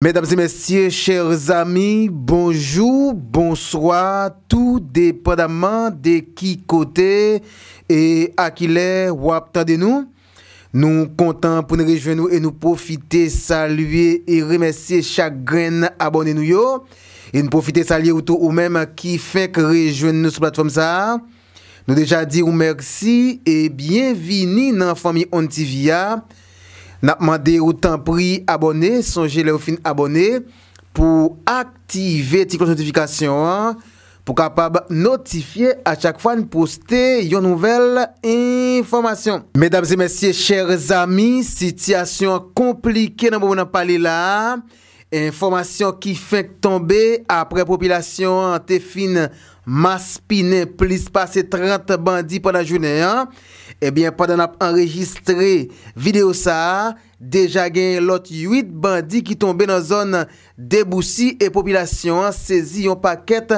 Mesdames et messieurs, chers amis, bonjour, bonsoir, tout dépendamment de qui côté et à qui l'est, wapta de nou. Nou kontant pou nou rejouen nou et nou profite saluye et remessie chagren abonnen nou yo. Et nou profite saluye ou tou ou mèm ki fèk rejouen nou sou platform sa. Nou deja di ou mersi et bienvini nan fami Antivia. Nap mande ou tan pri abone, sonje le ou fin abone, pou aktive tiklo notifikasyon, pou kapab notifiye a chak fwa nou poste yon nouvel informasyon. Medam zemesye, chere zami, sityasyon komplike nan pou moun ap pale la. Enformasyon ki fèk tombe apre populasyon te fin maspin plis pase 30 bandi padan jounen. Ebyen padan ap enregistre video sa, deja gen lot 8 bandi ki tombe nan zon debousi e populasyon sezi yon paket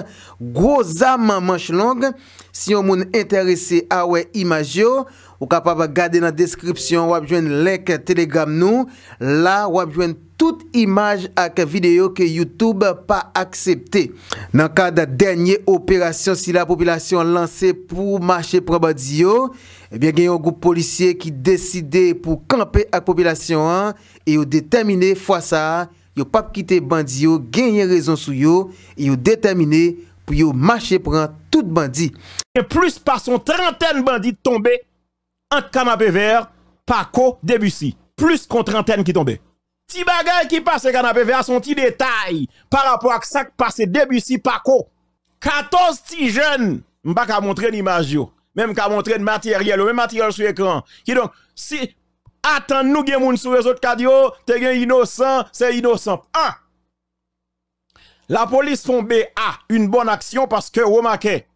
grozaman manch long. Si yon moun enterese awe imajyo, ou kapab gade nan deskripsyon, wapjwen lenk telegam nou. La wapjwen plis tout imaj ak video ke YouTube pa aksepte. Nan ka da denye operasyon si la popylasyon lansè pou mache pran bandi yo, ebyen gen yon group policye ki deside pou kampe ak popylasyon an, e yo detemine fwa sa, yo pa pkite bandi yo, genye rezon sou yo, e yo detemine pou yo mache pran tout bandi. E plus pa son trenten bandi tombe an kanabe ver, pa ko debi si, plus kon trenten ki tombe. Ti bagay ki passe canapé VA son petit détail par rapport à ça qui passe si Paco. 14 si jeunes, m'pa ka montrer l'image même qu'à montrer le matériel, même matériel sur écran. Qui donc si attend nous gen moun sur les autres cadio, te innocent, c'est innocent. 1. La police font BA une bonne action parce que remarquez,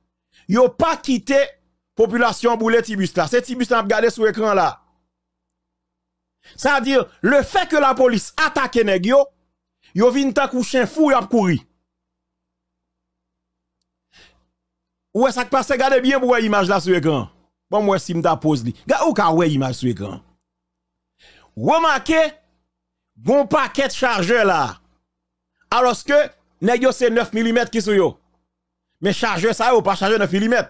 yo pas quitté population boulet tibus là. C'est tibus là regarder sur écran là. Ça veut dire, le fait que la police attaque attaqué yo, yo vin ta coucher fou y a courir. Ou est-ce que passe, regardez bien pour l'image là sur l'écran. Bon, moi, si m'ta pose li. Ga ou ka ouais image sur écran. Remarquez, bon paquet chargeur là. Alors que, nèg c'est 9 mm qui sont yo. Mais chargeur ça ou pas chargeur 9 mm.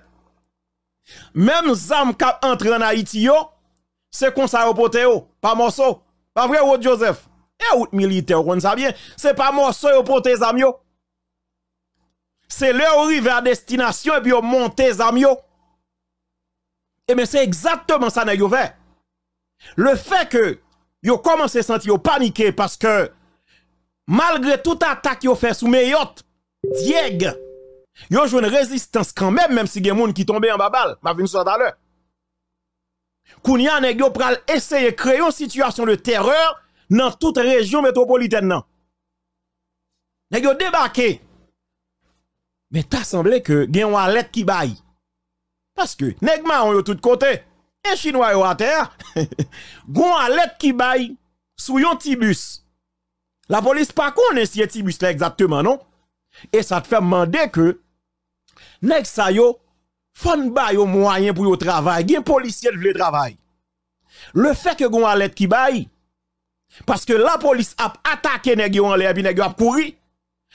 Même zam kap entre en Haïti yo, c'est comme ça, au oh. pas morceau. Pas vrai, ou oh, Joseph. Et eh, ou militaire, on ça bien. C'est pas morceau, au poté, Zamio. C'est leur arrivé à destination et puis au monté, Zamio. Et eh bien, c'est exactement ça, n'a fait. Le fait que, yo commence à sentir paniqué parce que, malgré toute attaque yo fait sous Mayotte, Dieg, yo joue une résistance quand même, même si y a des gens qui tombent en babal. Ma venue tout à l'heure. Kounia nèg yo pral essayer créer une situation de terreur dans toute région métropolitaine nan. Nèg débarqué. Mais t'as semblé que gen un alerte qui baille. Parce que nèg ma yo tout côté et chinois yo à terre. gon alerte qui baille sou yon tibus. La police pas konnen si tibus là exactement non. Et ça te fait demander que nèg sa yo Fon ba yon moyen pour yon travail. Gen policier vle travail. Le fait que gon alerte qui baille, parce que la police a attaqué les gens qui puis couru.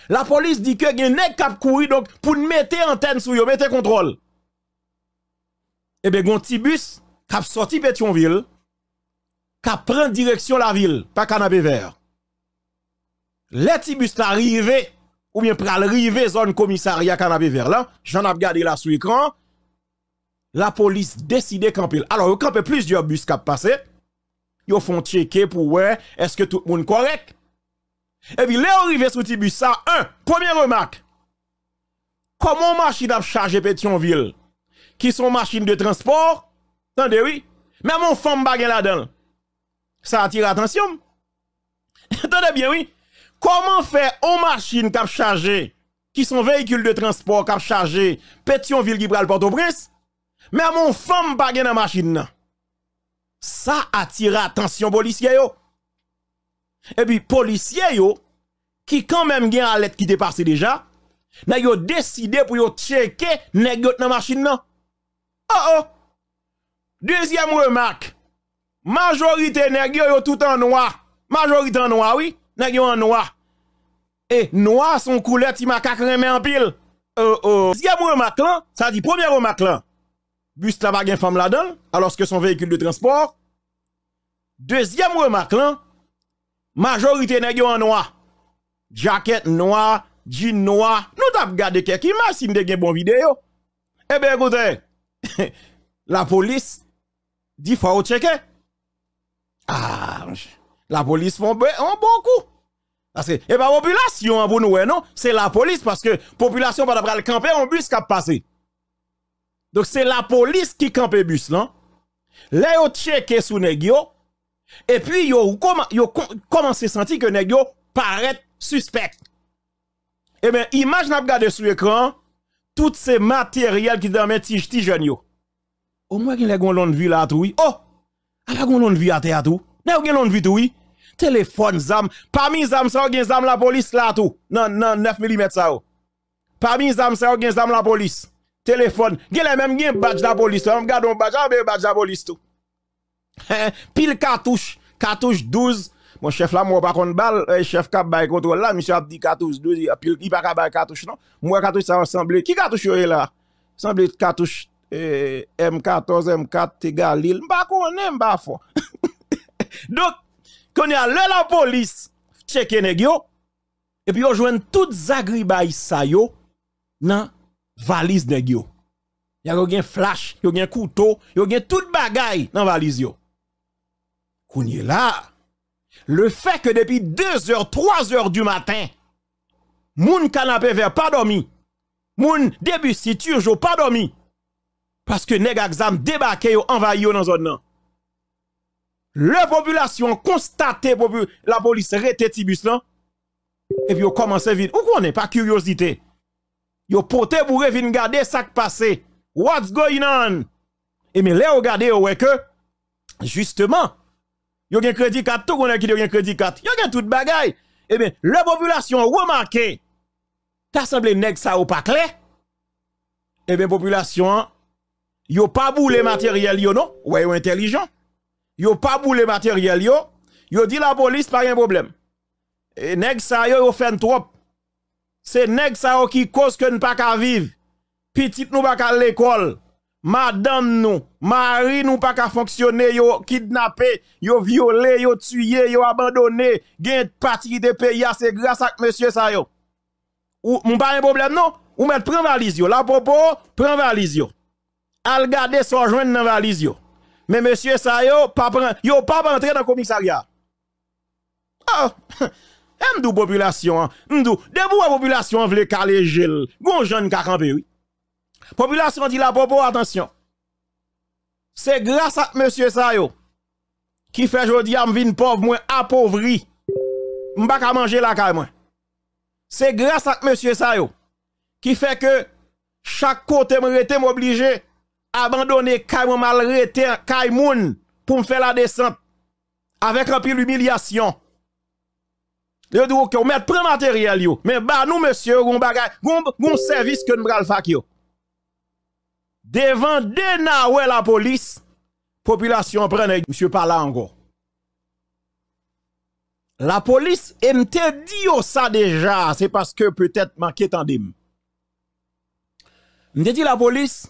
La police dit que gen nèg k'ap couru donc pour mettre antenne sur yo, mettre contrôle. Eh bien, gon petit bus k'ap sorti Petionville, k'ap la direction la ville, pas canapé vert. Les tibus bus arrivé ou bien pral arriver zone commissariat canapé vert là, j'en ai gardé là sous écran, la police décide camper. Alors, ils plus plusieurs bus qui passé. Ils font checker pour voir est-ce que tout le monde correct? Et puis, là, arrivé sur bus, ça, un, première remarque. Comment machine a chargé Pétionville? Qui sont machines de transport? Attendez, oui. Même on femme bague là-dedans. Ça attire l'attention. Attendez bien, oui. Comment faire une machine qui a chargé, qui sont véhicules de transport qui chargé Pétionville qui à Port-au-Prince? Mais mon femme pas dans la machine. Ça attire attention policier yo. Et puis policier yo qui quand même gen alerte qui dépassé déjà, n'a yo décidé pour yo checker nèg yo dans machine Oh oh. Deuxième remarque. Majorité nèg yo tout en noir. Majorité en noir oui, nèg yo en noir. Et noir son couleur ti m'a cramé en pile. Oh oh. Deuxième remarque là, ça dit première remarque là bus là pas femme là-dedans, alors que son véhicule de transport. Deuxième remarque là, majorité nèg en noir. Jacket noir, jean noir. Nous avons regardé quelques images si nous bon vidéo. Eh bien écoutez, la police dit faut checker. Ah, la police font beaucoup. Parce que, et eh pas ben, population, pour nous, non, c'est la police, parce que population, va d'après le camper, en bus qui a passé. Donc c'est la police qui campe bus là. Là yo checké sous nèg et puis yo comment yo commencé sentir que Nego paraît suspect. Eh bien, image n'a regarder sur l'écran toutes ces matériels qui dans mes tige jeune yo. Au moins il y a une longue vie là tout. Oh, ah, il y a une longue vie à terre tout. N'a une longue vie tout oui. Téléphone zam, parmi zam ça gen zam la police là tout. Non non 9 mm ça. Oh. Parmi zam ça gen zam la police téléphone. Gen les même gen badge la police. On regarde un badge, on badge la police tout. Pile cartouche, cartouche 12. Mon chef là, moi pas contre balle, euh, chef cap bay contrôle là, monsieur a dit cartouche 12, pile il pas bay cartouche non. Moi cartouche ça ressemble. Qui cartouche est là Semble cartouche M14, M4 Galil m'pa connais pas fort. Donc quand qu'on a la police checker nèg yo et puis on joigne toutes zagribay sa yo nan valise nèg il Y a gen flash, yo gen couteau, yo gen tout bagay dans valise yo. Kounye là, le fait que depuis 2 h 3 h du matin, moun canapé vert pas dormi. Moun début si jo pas dormi. Parce que nèg exam débarqué yo envahi yo dans zone la Le population constaté la police rete tibus lan. et puis on commence vite. Ou qu'on est pas curiosité yo pote pour venir garder ça qui passé. What's going on? Et bien là regardez ouais que justement yo gen crédit 4, tout monde ki yo gen crédit 4. Yo gen tout bagay. Et bien la population remarqué T'as semblé nèg ça ou pas clair. Et bien population yo pas boule matériel yo non, ouais yo intelligent. Yo pas boule matériel yo. Yo dit la police pas un problème. Et nèg ça yo yo fait trop c'est nèg ça qui cause que nous pas qu'à vivre. Petite nous pas qu'à l'école. Madame nous, mari nous pas qu'à fonctionner, yo kidnappé, yo violé, yo tué, yo abandonné, gain partie de pays, ah, c'est grâce à monsieur ça yo. Ou mon pas un problème non, ou mettre prend valise yo, la propos, prend valise yo. Al garder son joint dans valise yo. Mais monsieur ça yo pas prend, yo pas rentrer dans commissariat. Ah, M'dou population, m'dou, debout la population vle caler gel. bon jeune ka camper oui. Population dit la popo attention. C'est grâce à monsieur Sayo qui fait jodi a m'vin pauvre moins appauvri. M'pa ka manger la caille moi. C'est grâce à monsieur Sayo qui fait que chaque côté m'rete à abandonner caille abandonner mal rete pour me faire la descente avec un pile humiliation. Yo dit OK, on met prend matériel yo. Mais bah nous monsieur, on bagay, on service que nous bral fak yo. Devant dénaoué la police, population prend monsieur pas là encore. La police m'te dit ça déjà, c'est parce que peut-être manqué tandem. M'te dit la police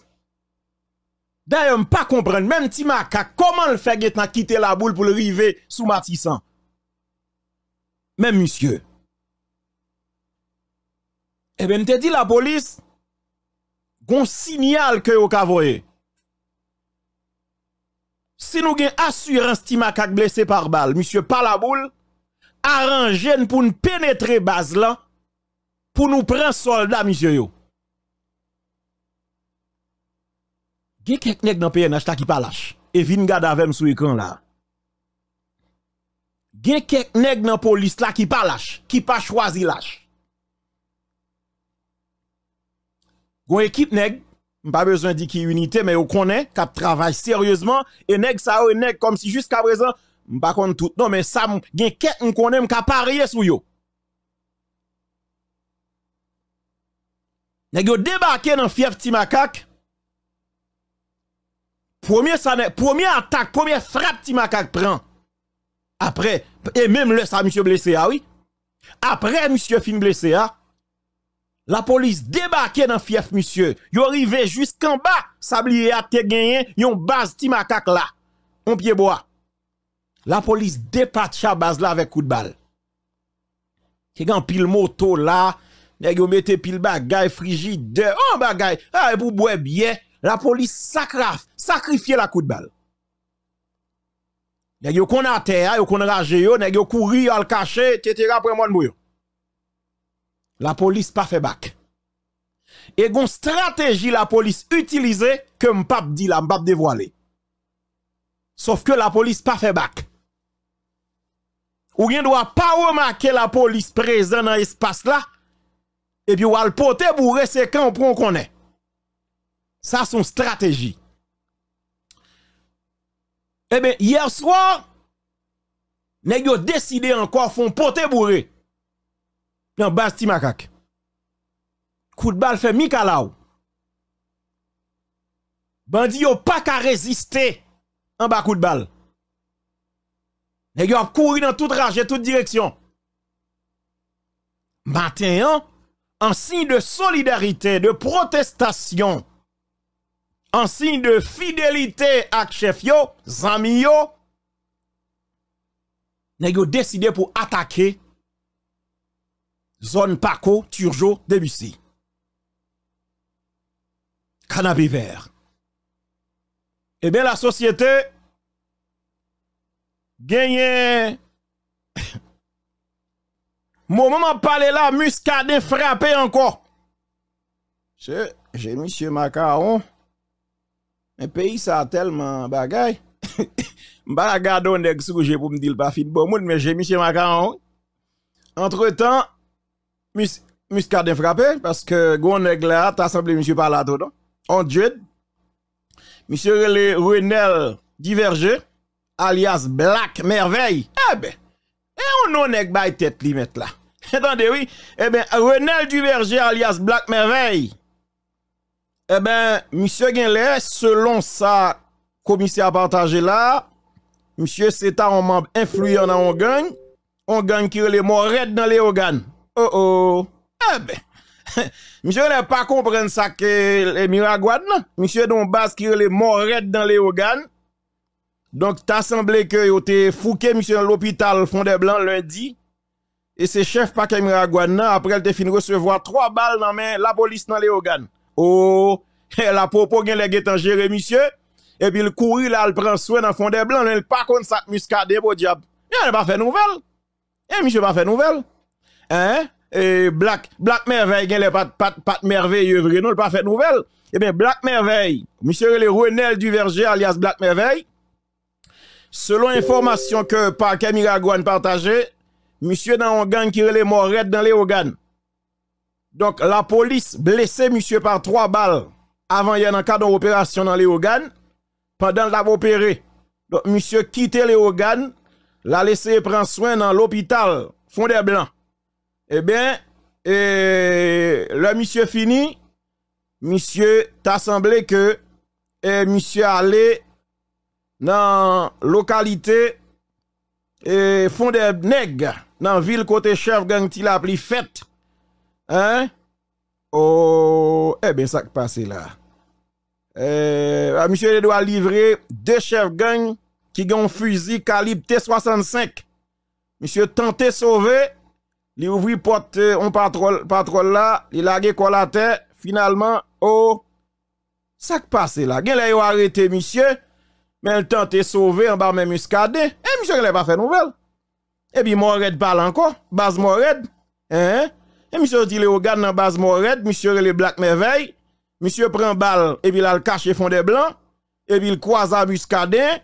D'ailleurs, pas comprendre même maka comment le fait quitter la boule pour le river sous Matissan mais monsieur. Eh bien, te dit la police, gon signal que vous avez. Si nous avons assurance Timakak blessé par balle, monsieur boule, arrangez pour nous pénétrer base là, pour nous prendre soldats, monsieur yo. y a quelqu'un dans PNH qui pas lâche et un gars avec sous écran là gen kek nèg dans police qui pas lâche, qui pas choisi lâche. Gon équipe nèg, pas besoin dire ki unité mais on connaît qui travaille sérieusement et nèg ça ou e nèg comme si jusqu'à présent pas pas tout non mais ça gen quelques m connaît m'ka parier sur yo. Nèg yo débarqué dans fief ti macaque. Premier, premier attaque, première frappe ti macaque prend. Après, et même le ça, monsieur blessé, ah oui. Après, monsieur fin blessé, ah. La police débarquait dans fief, monsieur. Ils arrivaient jusqu'en bas, sablier à te gagné, yon base ti là. On pied bois. La police dépatcha base là avec coup de balle. Qui gan pile moto là, nèg mette pile bagay frigide, Oh bagay, ah pour boire bien. La police sacrifie la coup de balle. Nèg yo kon a terre, yo konn rage yo, nèg yo kouri, al cacher, etc. après moi mouyo. La police pas fait bac. Et gon stratégie la police utilisée que m'pap dit la m'pap dévoilé. Sauf que la police pas fait bac. Ou bien doit pas remarquer la police présente dans l'espace là et puis ou al pote bourré c'est quand on prend qu'on est. Ça son stratégie. Eh bien, hier soir, gars ont décidé encore font porter bourré. Dans Basti Macaque. Coup de balle fait mi-lao. Bandi yo pas qu'à résister en bas coup de balle. Nèg ont couru dans toute rage et toute direction. Matin, hein, en signe de solidarité, de protestation, en signe de fidélité à chef yo, zami yo, yo décidé pour attaquer zone Paco, Turjo, Debussy. Cannabis vert. Eh bien, la société gagne. Mon moment parlé là, muscadet frappé encore. J'ai monsieur Macaron. Un pays, ça a tellement bagay. M'ba la gado que souje pour me dire pas fin bon monde, mais j'ai Monsieur Macaron. Entre-temps, M. kade frappé, parce que gon a là, t'as semblé Monsieur Palato, non? On Dieu. Monsieur le Renel Verger, alias Black Merveille. Eh ben, et on non nèg bay tête li là. Attendez, oui. Eh ben, Renel Duverger alias Black Merveille eh bien, monsieur Genlè, selon sa commissaire partagé là, monsieur c'est un membre influent dans un gang, Un gang qui mort red dans les organes. Oh oh. Eh ben. monsieur n'a pas compris ça que les miragouades Monsieur don base qui mort red dans les organes. Donc t'as semblé que vous t'es fouqué monsieur à l'hôpital Fondé Blanc lundi. Et ce chef paquet Miragouane, après, il a fini recevoir trois balles dans la main, la police dans les organes. Oh, la propos gen le getan jere, monsieur. Et puis, le courir là, il prend soin dans fond des blancs, il pas contre ça muscade pour diable. Il n'a pas fait nouvelle. Eh, monsieur, pas fait nouvelle. Hein? Et Black, Black Merveille, il les pat, pat, pat merveilleux, il n'a pas fait nouvelle. Eh bien, Black Merveille, monsieur le Renel du Verger, alias Black Merveille, selon information que Camille Miragouane partageait, monsieur dans un gang qui est mort dans les organes. Donc, la police blessé monsieur par trois balles avant hier dans le cadre d'opération dans les organes. Pendant l'a opéré, donc monsieur quitté les organes, l'a laissé prendre soin dans l'hôpital Fond des Eh bien, le monsieur fini, monsieur t'a semblé que eh, monsieur allait dans localité et, eh, Fond des la dans ville côté chef gang il a pris fête Hein? Oh, eh bien, ça qui passe là. Eh, ah, monsieur, monsieur doit livrer deux chefs gang qui ont fusil calibre T65. Monsieur tenté sauver, il ouvri porte on euh, patrouille patrol là, il lagué quoi la terre, finalement oh ça qui passe là. Gen l'a arrêté monsieur, mais il tenté sauver en bas même Eh, Et monsieur il pas fait nouvelle. Et eh bien Moret parle encore, base Mored, hein? Et monsieur dit regarde dans base Mored, monsieur le Black Merveille, monsieur prend balle et puis a le cache fond des blancs et puis il croise à muscadin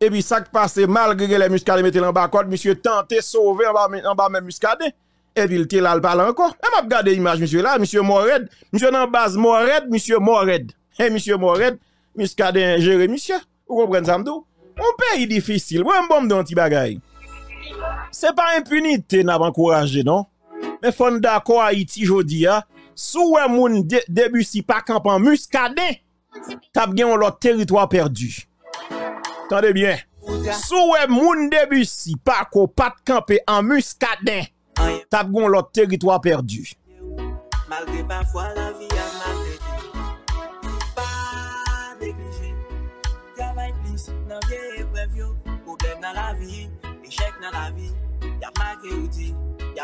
et puis ça qui passe malgré les muscadins mettent en bas code, monsieur tenté sauver en bas en bas même muscadin et puis il là le balle encore. Et m'a regardé image monsieur là, monsieur Mored, monsieur dans base Morède, monsieur Mored, Et monsieur Muscadet muscadin gérer monsieur. Vous comprenez ça m'dou? Un pays difficile, ou un bon de Ce C'est pas impunité n'a pas encouragé non. Mè fon dako a Iti jodi ya, sou wè moun Debussy pa kamp an Muska den, tab gen yon lot teritwa perdi. Tande bien, sou wè moun Debussy pa ko pat kampe an Muska den, tab gen yon lot teritwa perdi. Malde pa fwa la vi, a malde di. Yon pa deglije, yon va yon plis, nan yon epwev yo, kou dèb nan la vi, ejek nan la vi, yon pa kè yoti,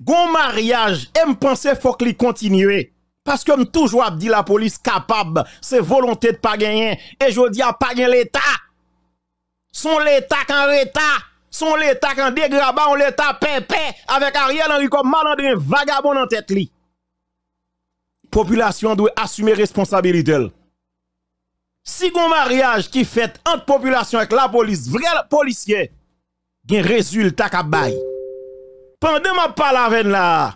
Gon mariage, et penser faut qu'il continue. Parce que toujours dit la police capable, c'est volonté de pas gagner. Et je dis à pas l'État. Son l'État en l'État. Son l'État qu'en dégraba, on l'État pépé. Avec Ariel Henry comme malandrin vagabond en tête li. Population doit assumer responsabilité. Si gon mariage qui fait entre population avec la police, vrai policier, gen résultat bail pendant ma parle avec là,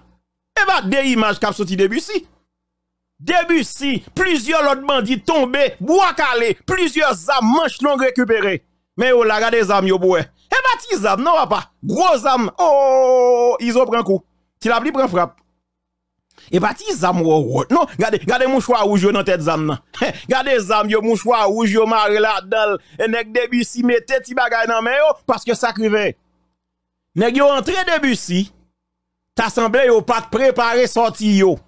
eh ben, des images qui sorti Début si plusieurs autres bandits tombés, bois calé, plusieurs armes, manches longues récupérées. Mais on oh la gade zam armes, yo, boue. Eh ben, tes armes, non, papa. Gros armes, oh, ils ont pris un coup. Tu l'as pris, prend frappe. Et bah, ti zam ou Non, gade, gade mouchoir rouge dans tête zam nan. gade zam yo mouchoir rouge yo mare la dal. Et nek debi si mette ti bagay nan men yo, parce que ça krive nèg yo entré Debussy, t'as semblé yo pas préparé sorti yo.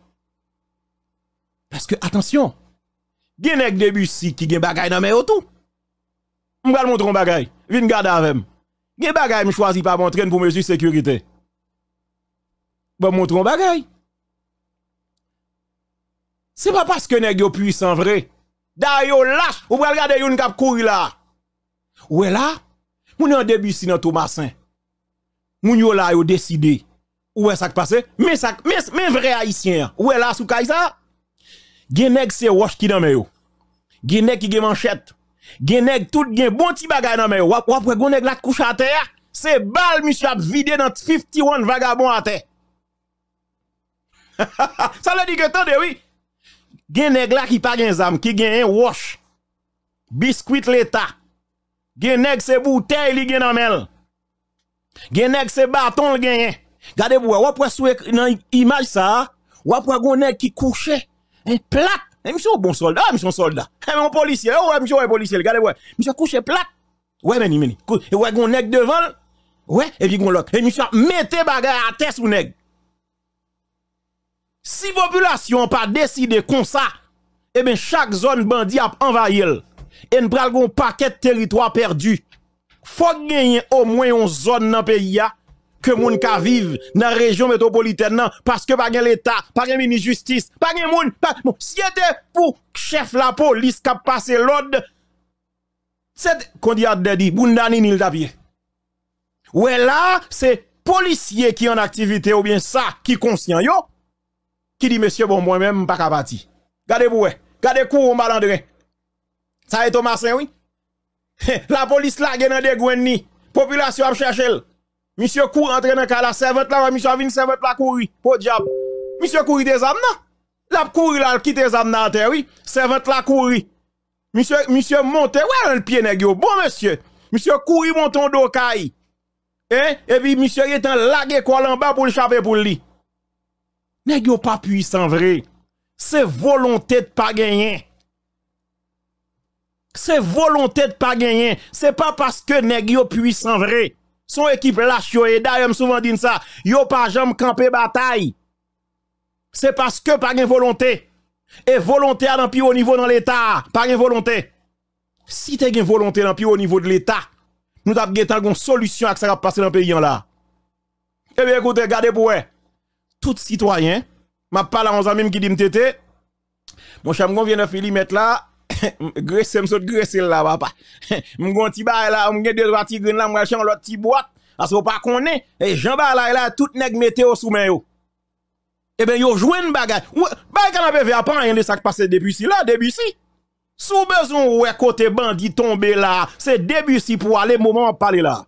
Parce que attention, gen nèg Debussy qui gen bagay dans Je tout. Vous montrer un bagay, Viens garder avec moi. Gen bagay choisi pas montrer pour mesure sécurité. Bon montrer un bagay. C'est pas parce que nèg yo puissant vrai. D'ailleurs lâche, ou va regarder yon kap courir là. est là, Mon en Debussy dans Thomasin moun yo la yo décidé où est ça qui passé mais ça mais mais vrai haïtien où est là sous kaisa gen nèg c'est roche qui dans yo gen nèg qui gen manchette gen nèg tout gen bon ti bagay dans men yo ou après gen nèg la couche à terre c'est bal monsieur a vidé dans 51 vagabond à terre ça le dire que tande oui gen nèg là qui pas gen zam qui gen un roche biscuit l'état gen nèg c'est bouteille li gen nan men Genek se bâton le gagné. Gardez vous, ou après sous dans image ça, ou après gonek qui couchait, un plaque. Monsieur bon soldat, ah, monsieur soldat. Mon policier, ouais, monsieur un policier, regardez vous. Monsieur couché plaque. Ouais, meni, meni. Et ouais, e gonek devant. Ouais, et puis là. Et monsieur mettez bagay à terre sous nèg. Si population pas décidé comme ça, eh bien chaque zone bandit a envahi et nous prenons un paquet de territoire perdu faut gagner au moins une zone dans le pays que moun ka vivent dans la région métropolitaine parce que pas l'état, pas de ministre justice, pas de moun, si était pour chef la police qui a l'ordre c'est qu'on dit dit bundani nil tapie. Ouais là, c'est policier qui en activité ou bien ça qui conscient yo qui dit monsieur bon moi même pas capable. Gardez vous, gardez vous on malandrin. Ça est Thomasin oui la police la gen de degwen La Population a cherché. Monsieur court entre dans la servante là, monsieur Vin servante la courir. Pour diable. Monsieur courir des âmes non. La courir là, quitte les âmes dans terre, oui. Servante la courir. Monsieur monsieur monte ouais le pied nèg Bon monsieur. Monsieur courir monton en caille. Eh, hein? Et puis monsieur étant lagué quoi en bas pour échapper pour lui. Nèg yo pas puissant vrai. C'est volonté de pas gagner c'est volonté de pas gagner. C'est pas parce que nèg yo puissant vrai. Son équipe lâche et d'ailleurs souvent dit ça, yo pas jamais camper bataille. C'est parce que pas une volonté. Et volonté à l'empire au niveau dans l'état, pas une volonté. Si tu as une volonté dans au niveau de l'état, nous avons une solution à ce qui va passer dans le pays là. Eh bien écoutez, regardez pour Tout citoyen, m'a parle à un ami qui dit m'tété. Mon chamegon vient de Philippe mettre là, Gresse, je saute là, papa. Je grand ti bar là, je deux trois petits là, je chan l'autre petit boîte. Parce qu'on pas Et Jean bar là, là, tout nèg au sous main yo. Eh ben, yo une bagay. Bagay kan apè vè pas rien de passait depuis si là, si sous besoin ouais côté bandit tomber là, c'est si pour aller moment parler là.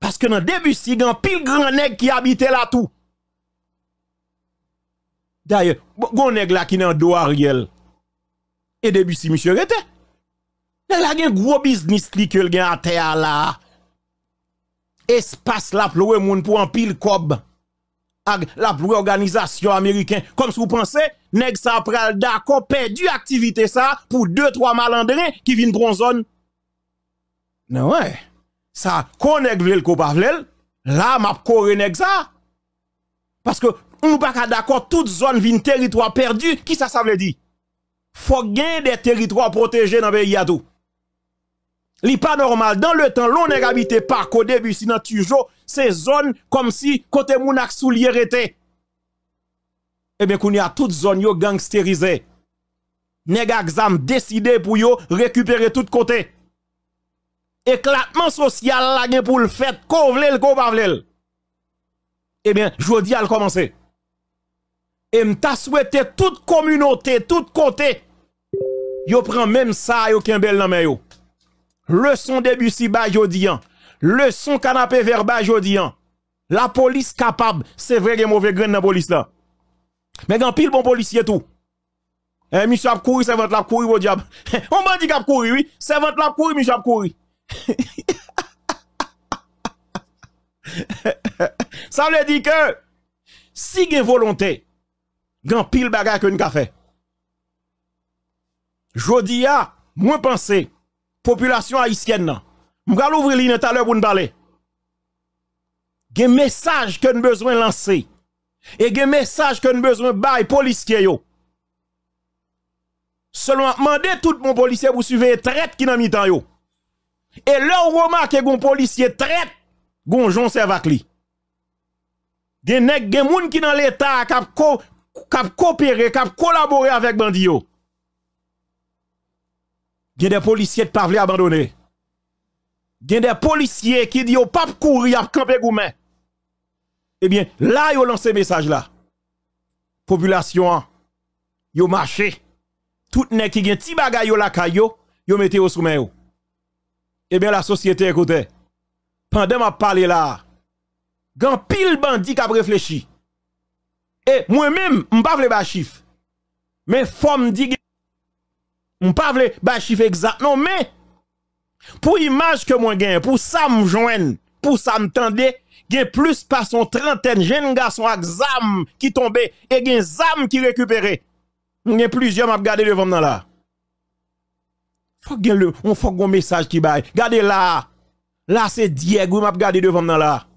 Parce que dans début si y a pile grand nèg qui habitait là tout. D'ailleurs, bon nèg là qui nan do Ariel. Et depuis si monsieur rete. Nèg la gen gros business li que gen à terre là. Espace la ploue moun pour un pile cob. La ploue organisation américaine comme si vous pensez nèg ça pral d'accord perdu activité ça pour deux trois malandrins qui viennent prendre zone. Non ouais. Ça, qu'on nèg vle ko pa vle, là m'a kore nèg ça. Parce que on pas d'accord toute zone vin territoire perdu qui ça ça veut dire faut gagner des territoires protégés dans pays tout li pas normal dans le temps l'on est habité par au début sinon toujours ces zones comme si côté mounak soulier était eh bien qu'on y a toute zone yo gangsterisé exam décidé pour yo récupérer tout côté éclatement social la gen pour le fait qu'on vle le qu'on pas vle eh bien jodi le commencer. Et m'ta souhaité toute communauté, tout côté, yo prend même ça, yo kembel nan me yo. Leçon début si ba jodian. Hein. Leçon canapé verbal hein. La police capable, c'est vrai que mauvais grain dans police là. Mais grand pile bon policier tout. Eh, monsieur a c'est votre la couru, bon diable. On m'a dit qu'il a couru, oui. votre la couru, monsieur a Ça veut dire que, si vous volonté, Gan pile bagay que nous fait. Jodi a, moins penser population haïtienne, m'gal l'ouvrir l'île tout à l'heure pour nous parler. Gen message que nous besoin lancer. Et gen message que nous besoin bail policier yo. Seulement mandé tout mon policier pour suivre traite qui dans mi yo. Et là on remarque gon policier traite gon servak li. Gen nèg gen moun ki dans l'état kap cap coopérer, cap collaborer avec Bandio. Il y a des policiers qui ne pas abandonner. Il y a des policiers qui disent pas courir, à camper gourmet. Eh bien, là, ils ont lancé message là. Population, ils ont marché. Tout net qui a un petit la kayo, ils ont mis au yo Eh bien, la société, écoutez, pendant ma je parle là, grand pile bandit qui réfléchi. Et eh, moi-même, je ne parle pas chiffre. Mais forme dit je ne parle pas chiffre exact. Non, mais pour l'image que moi gagne, pour ça me joindre, pour ça me gen plus par son trentaine jeune garçon avec zam qui tombait et gen zam qui récupéré. Gen plusieurs m'a regardé devant moi là. Faut gen le on faut un message qui bail. Regardez là. Là c'est Diego m'a regardé devant moi là.